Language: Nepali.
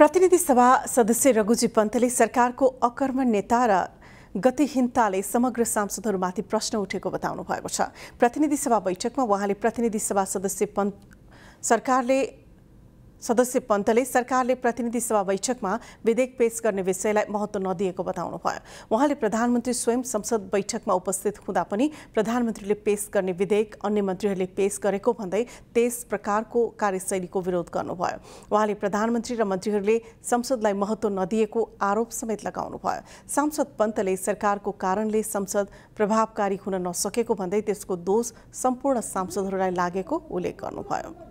प्रतिनिधि सभा सदस्य रघुजी पन्तले सरकारको अकर्म नेता र गतिहीनताले समग्र सांसदहरूमाथि प्रश्न उठेको बताउनु भएको छ प्रतिनिधि सभा बैठकमा उहाँले प्रतिनिधि सभा सदस्य पन्त सरकारले सदस्य पन्तले सरकारले प्रतिनिधि सभा बैठकमा विधेयक पेश गर्ने विषयलाई महत्त्व नदिएको बताउनुभयो उहाँले प्रधानमन्त्री स्वयं संसद बैठकमा उपस्थित हुँदा पनि प्रधानमन्त्रीले पेश गर्ने विधेयक अन्य मन्त्रीहरूले पेश गरेको भन्दै त्यस प्रकारको कार्यशैलीको विरोध गर्नुभयो उहाँले प्रधानमन्त्री र मन्त्रीहरूले संसदलाई महत्त्व नदिएको आरोप समेत लगाउनुभयो सांसद पन्तले सरकारको कारणले संसद प्रभावकारी हुन नसकेको भन्दै त्यसको दोष सम्पूर्ण सांसदहरूलाई लागेको उल्लेख गर्नुभयो